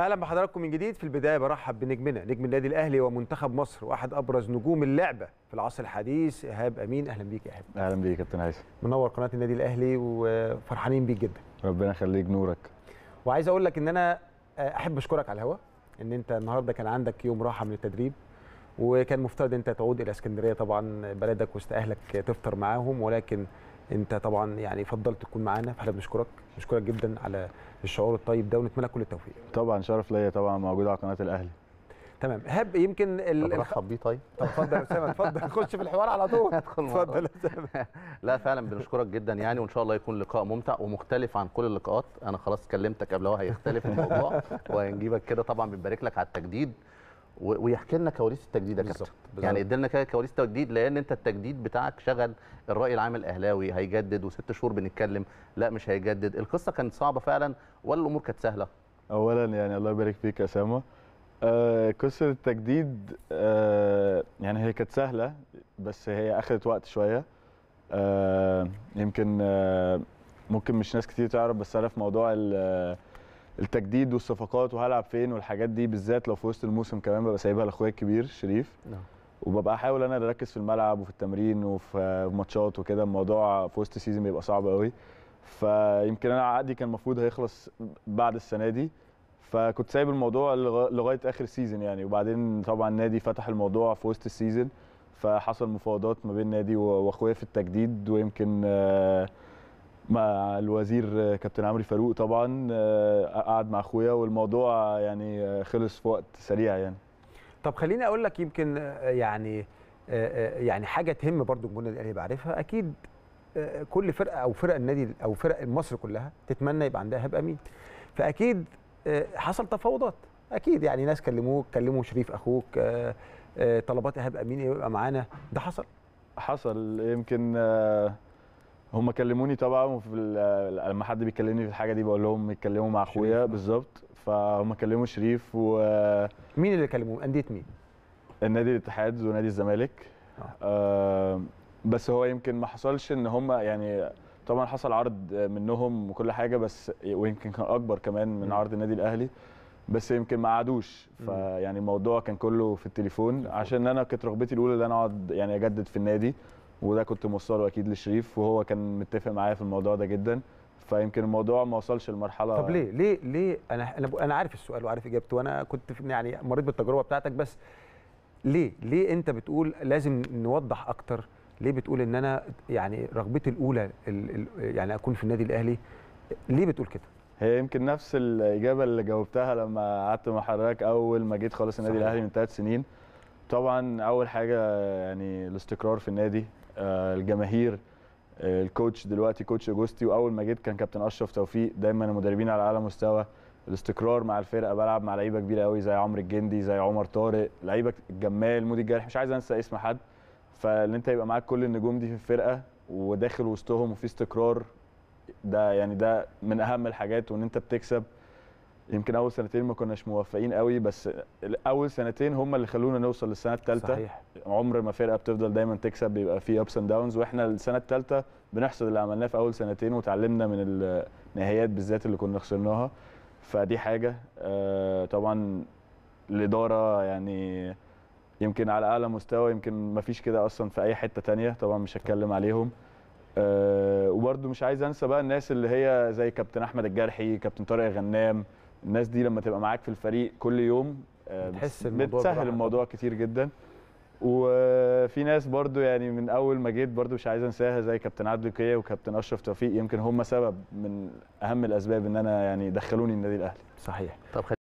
اهلا بحضراتكم من جديد في البدايه برحب بنجمنا نجم النادي الاهلي ومنتخب مصر واحد ابرز نجوم اللعبه في العصر الحديث ايهاب امين اهلا بيك يا ايهاب اهلا بيك يا كابتن هيثم منور قناه النادي الاهلي وفرحانين بيك جدا ربنا يخليك نورك وعايز اقول لك ان انا احب اشكرك على الهوا ان انت النهارده كان عندك يوم راحه من التدريب وكان مفترض انت تعود الى اسكندريه طبعا بلدك وسط اهلك تفطر معاهم ولكن انت طبعا يعني فضلت تكون معانا فاحنا بنشكرك بنشكرك جدا على الشعور الطيب ده ونتمنى لك كل التوفيق طبعا شرف ليا طبعا موجود على قناه الاهلي تمام هاب يمكن ال... ارحب بيه طيب اتفضل يا اسامه اتفضل خش في الحوار على طول اتفضل لا فعلا بنشكرك جدا يعني وان شاء الله يكون لقاء ممتع ومختلف عن كل اللقاءات انا خلاص كلمتك قبل هو هيختلف الموضوع وهنجيبك كده طبعا بنبارك لك على التجديد ويحكي لنا كواليس التجديد يا كابتن يعني ادينا كده كواليس التجديد لان انت التجديد بتاعك شغل الراي العام الاهلاوي هيجدد وست شهور بنتكلم لا مش هيجدد القصه كانت صعبه فعلا ولا الامور كانت سهله اولا يعني الله يبارك فيك يا اسامه آه قصه التجديد آه يعني هي كانت سهله بس هي اخذت وقت شويه آه يمكن آه ممكن مش ناس كتير تعرف بس انا في موضوع التجديد والصفقات وهلعب فين والحاجات دي بالذات لو في وسط الموسم كمان ببقى سايبها لاخويا الكبير شريف نعم وببقى احاول انا اركز في الملعب وفي التمرين وفي ماتشات وكده الموضوع في وسط السيزون بيبقى صعب قوي فيمكن انا عقدي كان المفروض هيخلص بعد السنه دي فكنت سايب الموضوع لغايه اخر سيزون يعني وبعدين طبعا النادي فتح الموضوع في وسط السيزون فحصل مفاوضات ما بين نادي واخويا في التجديد ويمكن آه مع الوزير آه، كابتن عمرو فاروق طبعا آه، قعد مع اخويا والموضوع يعني آه، خلص في وقت سريع يعني طب خليني اقول لك يمكن يعني يعني حاجه تهم برضو الجمهور الاهلي بعرفها اكيد كل فرقه او فرق النادي او فرق مصر كلها تتمنى يبقى عندها هاب امين فاكيد حصل تفاوضات اكيد يعني ناس كلموك كلموا شريف اخوك طلبات ايهاب امين يبقى معانا ده حصل حصل يمكن هم كلموني طبعا في لما حد بيكلمني في الحاجه دي بقول لهم اتكلموا مع اخويا بالظبط فهم كلموا شريف و مين اللي كلموه انديه مين النادي الاتحاد ونادي الزمالك آه. آه بس هو يمكن ما حصلش ان هم يعني طبعا حصل عرض منهم وكل حاجه بس ويمكن كان اكبر كمان من عرض النادي الاهلي بس يمكن ما قعدوش فيعني الموضوع كان كله في التليفون عشان انا كانت رغبتي الاولى ان انا اقعد يعني اجدد في النادي وده كنت موصله اكيد لشريف وهو كان متفق معايا في الموضوع ده جدا فيمكن الموضوع ما وصلش لمرحله طب ليه ليه ليه انا انا عارف السؤال وعارف اجابته وانا كنت يعني مريت بالتجربه بتاعتك بس ليه ليه انت بتقول لازم نوضح اكتر ليه بتقول ان انا يعني رغبتي الاولى الـ الـ يعني اكون في النادي الاهلي ليه بتقول كده هي يمكن نفس الاجابه اللي جاوبتها لما قعدت مع حضرتك اول ما جيت خالص النادي صحيح. الاهلي من ثلاث سنين طبعا اول حاجه يعني الاستقرار في النادي آه، الجماهير آه، الكوتش دلوقتي كوتش جوستي واول ما جيت كان كابتن اشرف توفيق دايما المدربين على اعلى مستوى الاستقرار مع الفرقه بلعب مع لعيبه كبيره قوي زي عمرو الجندي زي عمر طارق لعيبه الجمال مودي الجارح مش عايز انسى اسم حد فان انت يبقى معاك كل النجوم دي في الفرقه وداخل وسطهم وفي استقرار ده يعني ده من اهم الحاجات وان انت بتكسب يمكن اول سنتين ما كناش موفقين قوي بس اول سنتين هم اللي خلونا نوصل للسنه الثالثه صحيح عمر ما فرقه بتفضل دايما تكسب بيبقى في ابس اند داونز واحنا السنه الثالثه بنحصد اللي عملناه في اول سنتين وتعلمنا من النهايات بالذات اللي كنا خسرناها فدي حاجه آه، طبعا الاداره يعني يمكن على اعلى مستوى يمكن ما فيش كده اصلا في اي حته تانية طبعا مش هتكلم عليهم آه، وبرده مش عايز انسى بقى الناس اللي هي زي كابتن احمد الجرحي كابتن طارق غنام الناس دي لما تبقى معاك في الفريق كل يوم آه، بتحس الموضوع بتسهل الموضوع كتير جدا وفي ناس برضو يعني من اول ما جيت برضو مش عايز انساها زي كابتن عادل القيه وكابتن اشرف توفيق يمكن هم سبب من اهم الاسباب ان انا يعني دخلوني النادي الاهلي صحيح طب